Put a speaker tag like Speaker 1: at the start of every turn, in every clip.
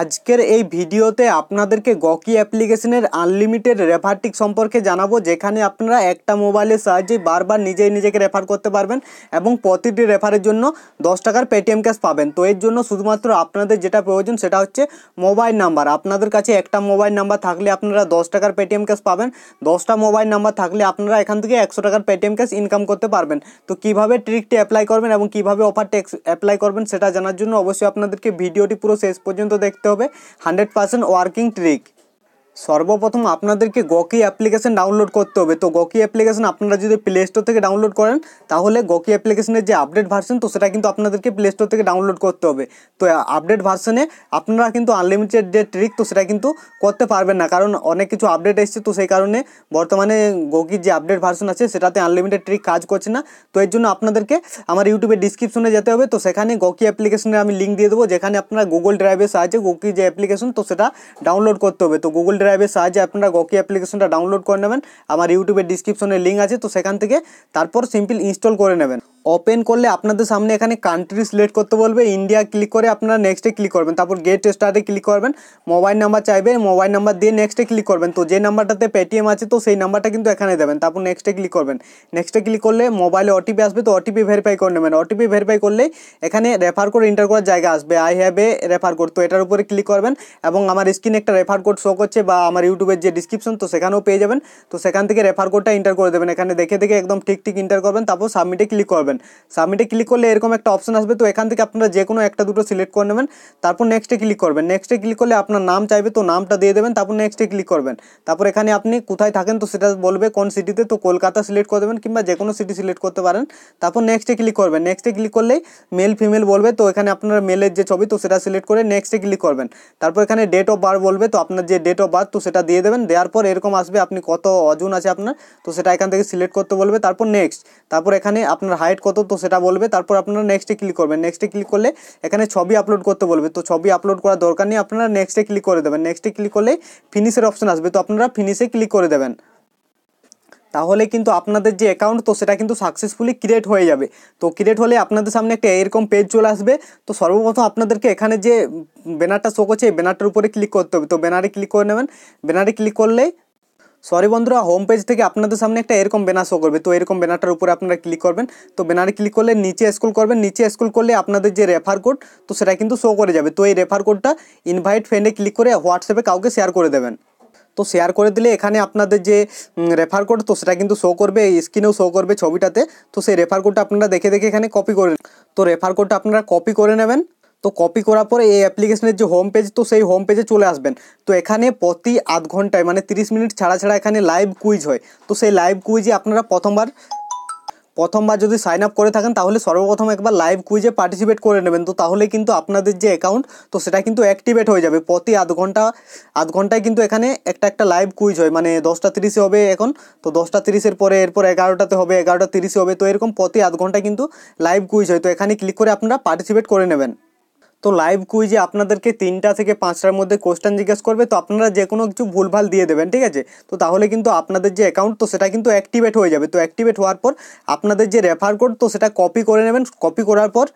Speaker 1: আজকের এই ভিডিওতে আপনাদেরকে গকি অ্যাপ্লিকেশনের আনলিমিটেড রেফারটিক সম্পর্কে জানাবো যেখানে আপনারা একটা মোবাইলের সাহায্যে বারবার নিজেই নিজেকে রেফার করতে পারবেন এবং প্রতিটি রেফারের জন্য দশ টাকার পেটিএম ক্যাশ পাবেন তো এর জন্য শুধুমাত্র আপনাদের যেটা প্রয়োজন সেটা হচ্ছে মোবাইল নাম্বার আপনাদের কাছে একটা মোবাইল নাম্বার থাকলে আপনারা দশ টাকার পেটিএম ক্যাশ পাবেন দশটা মোবাইল নাম্বার থাকলে আপনারা এখান থেকে একশো টাকার পেটিএম ক্যাশ ইনকাম করতে পারবেন তো কিভাবে ট্রিকটি অ্যাপ্লাই করবেন এবং কিভাবে অফারটি অ্যাপ্লাই করবেন সেটা জানার জন্য অবশ্যই আপনাদেরকে ভিডিওটি পুরো শেষ পর্যন্ত দেখ দেখতে হবে হান্ড্রেড পার্সেন্ট ওয়ার্কিং ট্রিক সর্বপ্রথম আপনাদেরকে গকি অ্যাপ্লিকেশন ডাউনলোড করতে হবে তো গকি অ্যাপ্লিকেশন আপনারা যদি প্লে স্টোর থেকে ডাউনলোড করেন তাহলে গকি অ্যাপ্লিকেশনের যে আপডেট ভার্সন তো সেটা কিন্তু আপনাদেরকে প্লে স্টোর থেকে ডাউনলোড করতে হবে তো আপডেট ভার্সনে আপনারা কিন্তু আনলিমিটেড যে ট্রিক তো সেটা কিন্তু করতে পারবেন না কারণ অনেক কিছু আপডেট এসছে তো সেই কারণে বর্তমানে গকির যে আপডেট ভার্সন আছে সেটাতে আনলিমিটেড ট্রিক কাজ করছে না তো এর জন্য আপনাদেরকে আমার ইউটিউবে ডিসক্রিপশনে যেতে হবে তো সেখানে গকি অ্যাপ্লিকেশনের আমি লিঙ্ক দিয়ে দেবো যেখানে আপনারা গুগল ড্রাইভের সাহায্যে গকি যে অ্যাপ্লিকেশন তো সেটা ডাউনলোড করতে হবে তো গুগল ড্রাইভের সাহায্যে আপনারা গকি অ্যাপ্লিকেশনটা ডাউনলোড করে নেবেন আমার ইউটিউবের ডিসক্রিপশনে লিঙ্ক আছে তো সেখান থেকে তারপর সিম্পল ইনস্টল করে নেবেন ওপেন করলে আপনাদের সামনে এখানে কান্ট্রি সিলেক্ট করতে বলবে ইন্ডিয়া ক্লিক করে আপনারা নেক্সটে ক্লিক করবেন তারপর গেট স্টারে ক্লিক করবেন মোবাইল নাম্বার চাইবে মোবাইল নাম্বার দিয়ে নেক্সটে ক্লিক করবেন তো যে নাম্বারটাতে পেটিএম আছে তো সেই নাম্বারটা কিন্তু এখানে দেবেন তারপর নেক্সটে ক্লিক করবেন নেক্সটে ক্লিক করলে মোবাইলে ওটিপি আসবে তো ওটিপি ভেরিফাই করে নেবেন ওটিপি ভেরিফাই করলে এখানে রেফার কোড ইন্টার করার জায়গা আসবে I have a refer code তো এটার উপরে ক্লিক করবেন এবং আমার স্ক্রিনে একটা রেফার কোড শো করছে বা আমার ইউটিউবের যে ডিসক্রিপশন তো সেখানেও পেয়ে যাবেন তো সেখান থেকে রেফার কোডটা ইন্টার করে দেবেন এখানে দেখে দেখে একদম ঠিক ঠিক ইন্টার করবেন তারপর সাবমিটে ক্লিক করবেন করবেন সাবমিটে ক্লিক করলে এরকম একটা অপশন আসবে তো এখান থেকে আপনারা যে কোনো একটা দুটো সিলেক্ট করে নেবেন তারপর নেক্সটে ক্লিক করবেন নেক্সটে ক্লিক করলে আপনার নাম চাইবে তো নামটা দিয়ে দেবেন তারপর নেক্সটে ক্লিক করবেন তারপর এখানে আপনি কোথায় থাকেন তো সেটা বলবে কোন সিটিতে তো কলকাতা সিলেক্ট করে দেবেন কিংবা যে কোনো সিটি সিলেক্ট করতে পারেন তারপর নেক্সটে ক্লিক করবেন নেক্সটে ক্লিক করলেই মেল ফিমেল বলবে তো এখানে আপনার মেলের যে ছবি তো সেটা সিলেক্ট করে নেক্সটে ক্লিক করবেন তারপর এখানে ডেট অফ বার্থ বলবে তো আপনার যে ডেট অফ বার্থ তো সেটা দিয়ে দেবেন দেওয়ার পর এরকম আসবে আপনি কত অজুন আছে আপনার তো সেটা এখান থেকে সিলেক্ট করতে বলবে তারপর নেক্সট তারপর এখানে আপনার হাইট কত তো সেটা বলবে তারপর আপনারা নেক্সটে ক্লিক করবেন নেক্সটে ক্লিক করলে এখানে ছবি আপলোড করতে বলবে তো ছবি আপলোড করার দরকার নেই আপনারা নেক্সটে ক্লিক করে দেবেন নেক্সটে ক্লিক করলে ফিনিশের অপশান আসবে তো আপনারা ফিনিশে ক্লিক করে দেবেন তাহলে কিন্তু আপনাদের যে অ্যাকাউন্ট তো সেটা কিন্তু সাকসেসফুলি ক্রিয়েট হয়ে যাবে তো ক্রিয়েট হলে আপনাদের সামনে একটা এরকম পেজ চলে আসবে তো সর্বপ্রথম আপনাদেরকে এখানে যে ব্যানারটা শো করছে এই ব্যানারটার উপরে ক্লিক করতে হবে তো ব্যানারে ক্লিক করে নেবেন ব্যানারে ক্লিক করলে সরি বন্ধুরা হোম পেজ থেকে আপনাদের সামনে একটা এরকম ব্যানার শো করবে তো এরকম ব্যানারটার উপরে আপনারা ক্লিক করবেন তো ব্যানারে ক্লিক করলে নিচে স্কুল করবেন নিচে স্কুল করলে আপনাদের যে রেফার কোড তো সেটা কিন্তু শো করে যাবে তো এই রেফার কোডটা ইনভাইট ফ্রেন্ডে ক্লিক করে হোয়াটসঅ্যাপে কাউকে শেয়ার করে দেবেন তো শেয়ার করে দিলে এখানে আপনাদের যে রেফার কোড তো সেটা কিন্তু শো করবে স্ক্রিনেও শো করবে ছবিটাতে তো সেই রেফার কোডটা আপনারা দেখে দেখে এখানে কপি করে তো রেফার কোডটা আপনারা কপি করে নেবেন তো কপি করার পরে এই অ্যাপ্লিকেশনের যে হোম পেজ তো সেই হোম পেজে চলে আসবেন তো এখানে প্রতি আধ ঘন্টায় মানে 30 মিনিট ছাড়া ছাড়া এখানে লাইভ কুইজ হয় তো সেই লাইভ কুইজে আপনারা প্রথমবার প্রথমবার যদি সাইন আপ করে থাকেন তাহলে সর্বপ্রথম একবার লাইভ কুইজে পার্টিসিপেট করে নেবেন তো তাহলে কিন্তু আপনাদের যে অ্যাকাউন্ট তো সেটা কিন্তু অ্যাক্টিভেট হয়ে যাবে প্রতি আধ ঘন্টা আধ ঘন্টায় কিন্তু এখানে একটা একটা লাইভ কুইজ হয় মানে দশটা তিরিশে হবে এখন তো দশটা তিরিশের পরে এরপর এগারোটাতে হবে এগারোটা তিরিশে হবে তো এরকম প্রতি আধ ঘন্টায় কিন্তু লাইভ কুইজ হয় তো এখানে ক্লিক করে আপনারা পার্টিসিপেট করে নেবেন তো লাইভ কুইজে আপনাদেরকে তিনটা থেকে পাঁচটার মধ্যে কোয়েশ্চেন জিজ্ঞেস করবে তো আপনারা যে কোনো কিছু ভুলভাল দিয়ে দেবেন ঠিক আছে তো তাহলে কিন্তু আপনাদের যে অ্যাকাউন্ট তো সেটা কিন্তু অ্যাক্টিভেট হয়ে যাবে তো অ্যাক্টিভেট হওয়ার পর আপনাদের যে রেফার কোড তো সেটা কপি করে নেবেন কপি করার পর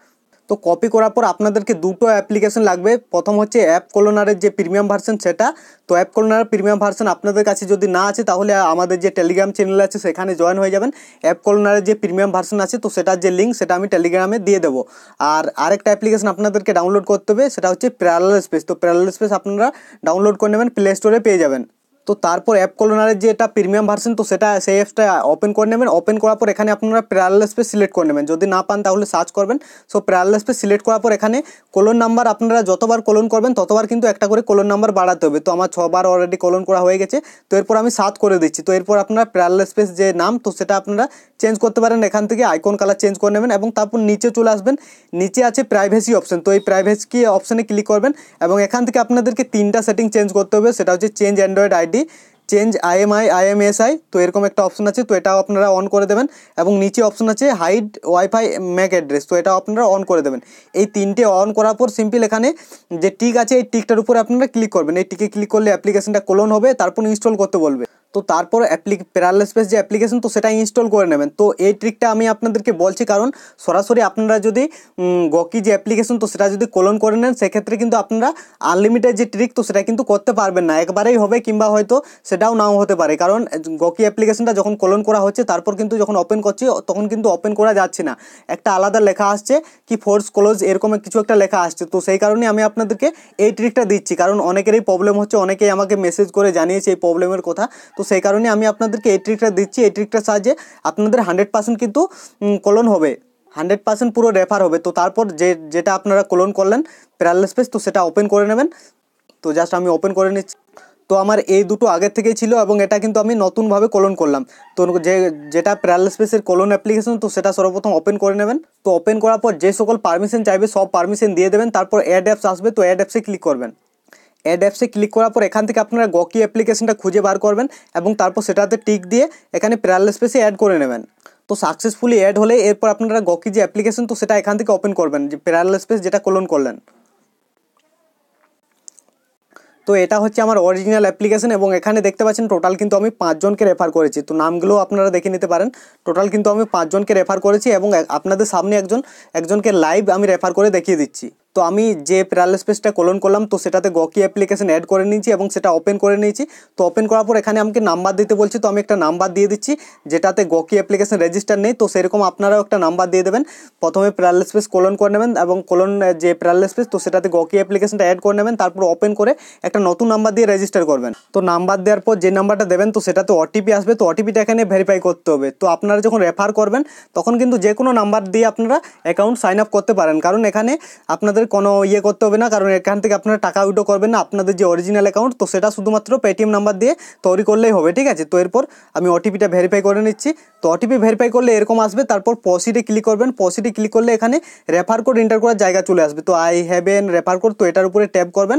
Speaker 1: তো কপি করার পর আপনাদেরকে দুটো অ্যাপ্লিকেশন লাগবে প্রথম হচ্ছে অ্যাপ কলোনারের যে প্রিমিয়াম ভার্সন সেটা তো অ্যাপ কলোনারের প্রিমিয়াম ভার্সন আপনাদের কাছে যদি না আছে তাহলে আমাদের যে টেলিগ্রাম চ্যানেল আছে সেখানে জয়েন হয়ে যাবেন অ্যাপ কলোনারের যে প্রিমিয়াম ভার্সন আছে তো সেটার যে লিঙ্ক সেটা আমি টেলিগ্রামে দিয়ে দেবো আর আরেকটা অ্যাপ্লিকেশন আপনাদেরকে ডাউনলোড করতে হবে সেটা হচ্ছে প্যারালাল স্পেস তো প্যারালাল স্পেস আপনারা ডাউনলোড করে নেবেন প্লে স্টোরে পেয়ে যাবেন তো তারপর অ্যাপ কলোনারের যে এটা প্রিমিয়াম ভার্সন তো সেটা সেই অ্যাপসটা ওপেন করে নেবেন ওপেন করার পর এখানে আপনারা প্যারাল স্পেস সিলেক্ট করে নেবেন যদি না পান তাহলে সার্চ করবেন সো প্যারাল স্পেস সিলেক্ট করার পর এখানে কলোন নাম্বার আপনারা যতবার কলোন করবেন ততবার কিন্তু একটা করে কলোন নাম্বার বাড়াতে হবে তো আমার ছবার অলরেডি কোলন করা হয়ে গেছে তো এরপর আমি সাত করে দিচ্ছি তো এরপর আপনারা প্যারাল স্পেস যে নাম তো সেটা আপনারা চেঞ্জ করতে পারেন এখান থেকে আইকন কালার চেঞ্জ করে নেবেন এবং তারপর নিচে চলে আসবেন নিচে আছে প্রাইভেসি অপশন তো এই প্রাইভেসি অপশনে ক্লিক করবেন এবং এখান থেকে আপনাদেরকে তিনটা সেটিং চেঞ্জ করতে হবে সেটা হচ্ছে চেঞ্জ অ্যান্ড্রয়েড আইডি এটি চেঞ্জ আইএমআই আইএমএসআই তো এরকম একটা অপশন আছে তো এটাও আপনারা অন করে দেবেন এবং নিচে অপশন আছে হাইড ওয়াইফাই ম্যাক অ্যাড্রেস তো এটাও আপনারা অন করে দেবেন এই তিনটে অন করার পর সিম্পল এখানে যে টিক আছে এই টিকটার উপরে আপনারা ক্লিক করবেন এই টিকে ক্লিক করলে অ্যাপ্লিকেশনটা কোলন হবে তারপর ইনস্টল করতে বলবে তো তারপর অ্যাপ্লি প্যারাল স্পেস যে অ্যাপ্লিকেশন তো সেটা ইনস্টল করে নেবেন তো এই ট্রিকটা আমি আপনাদেরকে বলছি কারণ সরাসরি আপনারা যদি গকি যে অ্যাপ্লিকেশন তো সেটা যদি কলন করে নেন সেক্ষেত্রে কিন্তু আপনারা আনলিমিটেড যে ট্রিক তো সেটা কিন্তু করতে পারবেন না একবারেই হবে কিংবা হয়তো সেটাও নাও হতে পারে কারণ গকি অ্যাপ্লিকেশনটা যখন কলন করা হচ্ছে তারপর কিন্তু যখন ওপেন করছি তখন কিন্তু ওপেন করা যাচ্ছে না একটা আলাদা লেখা আসছে কি ফোর্স ক্লোজ এরকম কিছু একটা লেখা আসছে তো সেই কারণে আমি আপনাদেরকে এই ট্রিকটা দিচ্ছি কারণ অনেকেরই প্রবলেম হচ্ছে অনেকেই আমাকে মেসেজ করে জানিয়েছে এই প্রবলেমের কথা তো সেই কারণে আমি আপনাদেরকে এই ট্রিকটা দিচ্ছি এই ট্রিকটার সাহায্যে আপনাদের হান্ড্রেড পার্সেন্ট কিন্তু কলন হবে হান্ড্রেড পার্সেন্ট পুরো রেফার হবে তো তারপর যে যেটা আপনারা কলন করলেন প্যারাল স্পেস তো সেটা ওপেন করে নেবেন তো জাস্ট আমি ওপেন করে নিচ্ছি তো আমার এই দুটো আগের থেকেই ছিল এবং এটা কিন্তু আমি নতুনভাবে কলন করলাম তো যে যেটা প্যারাল স্পেসের কলন অ্যাপ্লিকেশন তো সেটা সর্বপ্রথম ওপেন করে নেবেন তো ওপেন করার পর যে সকল পারমিশন চাইবে সব পারমিশন দিয়ে দেবেন তারপর অ্যাড অ্যাপস আসবে তো অ্যাড অ্যাপসে ক্লিক করবেন অ্যাড অ্যাপসে ক্লিক করার পর এখান থেকে আপনারা গকি অ্যাপ্লিকেশনটা খুঁজে বার করবেন এবং তারপর সেটাতে টিক দিয়ে এখানে প্যারাল স্পেসে অ্যাড করে নেবেন তো সাকসেসফুলি অ্যাড হলে এরপর আপনারা গকি যে অ্যাপ্লিকেশন তো সেটা এখান থেকে ওপেন করবেন যে প্যারাল স্পেস যেটা কলন করলেন তো এটা হচ্ছে আমার অরিজিনাল অ্যাপ্লিকেশন এবং এখানে দেখতে পাচ্ছেন টোটাল কিন্তু আমি পাঁচজনকে রেফার করেছি তো নামগুলো আপনারা দেখে নিতে পারেন টোটাল কিন্তু আমি পাঁচজনকে রেফার করেছি এবং আপনাদের সামনে একজন একজনকে লাইভ আমি রেফার করে দেখিয়ে দিচ্ছি তো আমি যে প্যারাল স্পেসটা কলন করলাম তো সেটাতে গকি অ্যাপ্লিকেশন অ্যাড করে নিয়েছি এবং সেটা ওপেন করে নিয়েছি তো ওপেন করার পর এখানে আমাকে নাম্বার দিতে বলছি তো আমি একটা নাম্বার দিয়ে দিচ্ছি যেটাতে গকি অ্যাপ্লিকেশন রেজিস্টার নেই তো সেরকম আপনারাও একটা নাম্বার দিয়ে দেবেন প্রথমে প্যারাল স্পেস কলন করে নেবেন এবং কোলন যে প্যারাল স্পেস তো সেটাতে গকি অ্যাপ্লিকেশনটা অ্যাড করে নেবেন তারপর ওপেন করে একটা নতুন নাম্বার দিয়ে রেজিস্টার করবেন তো নাম্বার দেওয়ার পর যে নাম্বারটা দেবেন তো সেটাতে ওটিপি আসবে তো ওটিপিটা এখানে ভেরিফাই করতে হবে তো আপনারা যখন রেফার করবেন তখন কিন্তু যে কোনো নাম্বার দিয়ে আপনারা অ্যাকাউন্ট সাইন আপ করতে পারেন কারণ এখানে আপনাদের কোনো ইয়ে করতে হবে না কারণ এখান থেকে আপনারা টাকা উইডো করবেন না আপনাদের যে অরিজিনাল অ্যাকাউন্ট তো সেটা শুধুমাত্র পেটিএম নাম্বার দিয়ে তৈরি করলেই হবে ঠিক আছে তো এরপর আমি ওটিপিটা ভেরিফাই করে নিচ্ছি তো ওটিপি ভেরিফাই করলে এরকম আসবে তারপর পসিটে ক্লিক করবেন পসিটে ক্লিক করলে এখানে রেফার কোড এন্টার করার জায়গা চলে আসবে তো আই হ্যাভেন রেফার কোড তো এটার উপরে ট্যাপ করবেন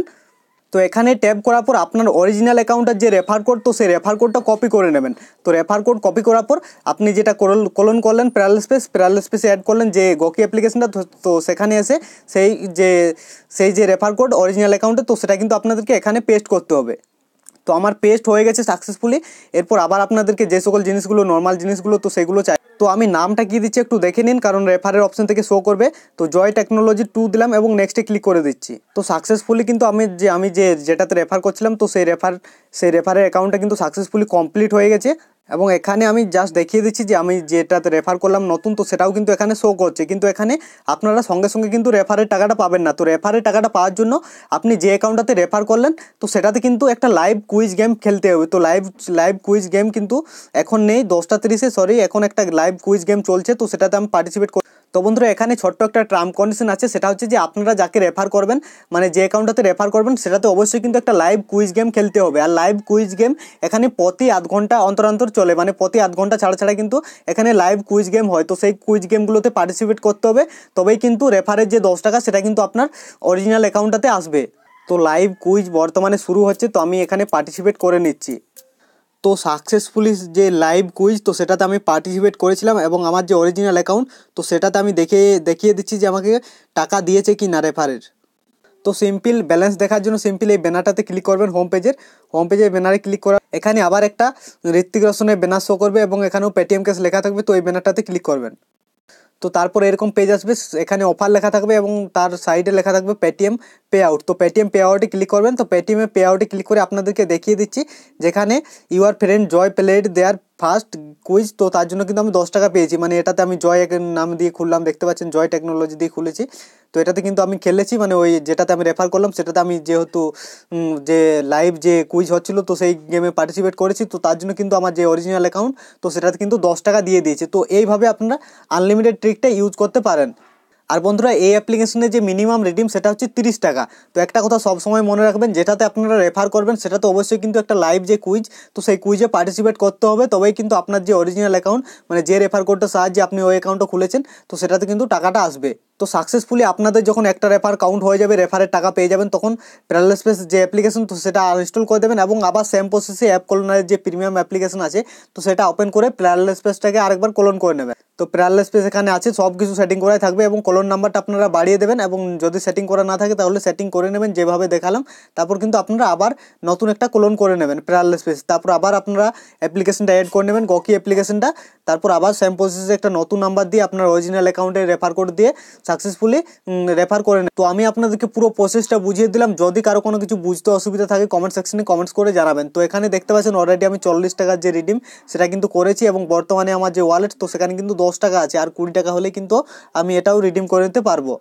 Speaker 1: তো এখানে ট্যাপ করার পর আপনার অরিজিনাল অ্যাকাউন্টের যে রেফার কোড তো সেই রেফার কোডটা কপি করে নেবেন তো রেফার কোড কপি করার পর আপনি যেটা কলন করলেন প্যারাল স্পেস প্যারাল স্পেসে অ্যাড করলেন যে গকি অ্যাপ্লিকেশনটা তো সেখানে এসে সেই যে সেই যে রেফার কোড অরিজিনাল অ্যাকাউন্টে তো সেটা কিন্তু আপনাদেরকে এখানে পেস্ট করতে হবে তো আমার পেস্ট হয়ে গেছে সাকসেসফুলি এরপর আবার আপনাদেরকে যে সকল জিনিসগুলো নর্মাল জিনিসগুলো তো সেগুলো চাই তো আমি নামটা কী দিচ্ছি একটু দেখে নিন কারণ রেফারের অপশন থেকে শো করবে তো জয় টেকনোলজি টু দিলাম এবং নেক্সটে ক্লিক করে দিচ্ছি তো সাকসেসফুলি কিন্তু আমি যে আমি যে যেটাতে রেফার করছিলাম তো সেই রেফার সেই রেফারের অ্যাকাউন্টটা কিন্তু সাকসেসফুলি কমপ্লিট হয়ে গেছে এবং এখানে আমি জাস্ট দেখিয়ে দিচ্ছি যে আমি যেটাতে রেফার করলাম নতুন তো সেটাও কিন্তু এখানে শো করছে কিন্তু এখানে আপনারা সঙ্গে সঙ্গে কিন্তু রেফারের টাকাটা পাবেন না তো রেফারের টাকাটা পাওয়ার জন্য আপনি যে অ্যাকাউন্টটাতে রেফার করলেন তো সেটাতে কিন্তু একটা লাইভ কুইজ গেম খেলতে হবে তো লাইভ লাইভ কুইজ গেম কিন্তু এখন নেই দশটা তিরিশে সরি এখন একটা লাইভ কুইজ গেম চলছে তো সেটাতে আমি পার্টিসিপেট তো বন্ধুরা এখানে ছোট্ট একটা টার্ম কন্ডিশন আছে সেটা হচ্ছে যে আপনারা যাকে রেফার করবেন মানে যে অ্যাকাউন্টটাতে রেফার করবেন সেটাতে অবশ্যই কিন্তু একটা লাইভ কুইজ গেম খেলতে হবে আর লাইভ কুইজ গেম এখানে প্রতি আধ ঘন্টা অন্তর অন্তর চলে মানে প্রতি আধ ঘন্টা ছাড়া ছাড়া কিন্তু এখানে লাইভ কুইজ গেম হয় তো সেই কুইজ গেমগুলোতে পার্টিসিপেট করতে হবে তবেই কিন্তু রেফারের যে দশ টাকা সেটা কিন্তু আপনার অরিজিনাল অ্যাকাউন্টটাতে আসবে তো লাইভ কুইজ বর্তমানে শুরু হচ্ছে তো আমি এখানে পার্টিসিপেট করে নিচ্ছি তো সাকসেসফুলি যে লাইভ কুইজ তো সেটাতে আমি পার্টিসিপেট করেছিলাম এবং আমার যে অরিজিনাল অ্যাকাউন্ট তো সেটাতে আমি দেখে দেখিয়ে দিচ্ছি যে আমাকে টাকা দিয়েছে কি না রেফারের তো সিম্পল ব্যালেন্স দেখার জন্য সিম্পল এই ব্যানারটাতে ক্লিক করবেন হোম পেজের হোম পেজের ব্যানারে ক্লিক করা এখানে আবার একটা ঋত্বিক রোশনের ব্যানার শো করবে এবং এখানেও পেটিএম ক্যাশ লেখা থাকবে তো এই ব্যানারটাতে ক্লিক করবেন তো তারপর এরকম পেজ আসবে এখানে অফার লেখা থাকবে এবং তার সাইডে লেখা থাকবে পেটিএম পে আউট তো পেটিএম পে আউটে ক্লিক করবেন তো পেটিএমে পে আউটে ক্লিক করে আপনাদেরকে দেখিয়ে দিচ্ছি যেখানে you are friend joy played their first quiz তো তার জন্য কিন্তু আমি দশ টাকা পেয়েছি মানে এটাতে আমি জয় এক নাম দিয়ে খুললাম দেখতে পাচ্ছেন জয় টেকনোলজি দিয়ে খুলেছি তো এটাতে কিন্তু আমি খেলেছি মানে ওই যেটাতে আমি রেফার করলাম সেটাতে আমি যেহেতু যে লাইভ যে কুইজ হচ্ছিলো তো সেই গেমে পার্টিসিপেট করেছি তো তার জন্য কিন্তু আমার যে অরিজিনাল অ্যাকাউন্ট তো সেটাতে কিন্তু দশ টাকা দিয়ে দিয়েছে তো এইভাবে আপনারা আনলিমিটেড ট্রিকটা ইউজ করতে পারেন আর বন্ধুরা এই অ্যাপ্লিকেশনে যে মিনিমাম রিডিম সেটা হচ্ছে তিরিশ টাকা তো একটা কথা সবসময় মনে রাখবেন যেটাতে আপনারা রেফার করবেন সেটা তো অবশ্যই কিন্তু একটা লাইভ যে কুইজ তো সেই কুইজে পার্টিসিপেট করতে হবে তবেই কিন্তু আপনার যে অরিজিনাল অ্যাকাউন্ট মানে যে রেফার করতে সাহায্যে আপনি ওই অ্যাকাউন্টটা খুলেছেন তো সেটাতে কিন্তু টাকাটা আসবে তো সাকসেসফুলি আপনাদের যখন একটা রেফার কাউন্ট হয়ে যাবে রেফারের টাকা পেয়ে যাবেন তখন প্যারাল স্পেস যে অ্যাপ্লিকেশন তো সেটা আনইনস্টল করে দেবেন এবং আবার সেম প্রসেসে অ্যাপ কলোনারের যে প্রিমিয়াম অ্যাপ্লিকেশন আছে তো সেটা ওপেন করে প্যারাল স্পেসটাকে আরেকবার কলন করে নেবেন তো প্যারাল স্পেস এখানে আছে সব কিছু সেটিং করাই থাকবে এবং কলন কলন নাম্বারটা আপনারা বাড়িয়ে দেবেন এবং যদি সেটিং করা না থাকে তাহলে সেটিং করে নেবেন যেভাবে দেখালাম তারপর কিন্তু আপনারা আবার নতুন একটা কলন করে নেবেন প্যারাল স্পেস তারপর আবার আপনারা অ্যাপ্লিকেশনটা অ্যাড করে নেবেন গকি অ্যাপ্লিকেশনটা তারপর আবার সেম প্রসেসে একটা নতুন নাম্বার দিয়ে আপনার অরিজিনাল অ্যাকাউন্টে রেফার কোড দিয়ে সাকসেসফুলি রেফার করে নেন তো আমি আপনাদেরকে পুরো প্রসেসটা বুঝিয়ে দিলাম যদি কারো কোনো কিছু বুঝতে অসুবিধা থাকে কমেন্ট সেকশনে কমেন্টস করে জানাবেন তো এখানে দেখতে পাচ্ছেন অলরেডি আমি চল্লিশ টাকার যে রিডিম সেটা কিন্তু করেছি এবং বর্তমানে আমার যে ওয়ালেট তো সেখানে কিন্তু দশ টাকা আছে আর কুড়ি টাকা হলে কিন্তু আমি এটাও রিডিম করে নিতে পারবো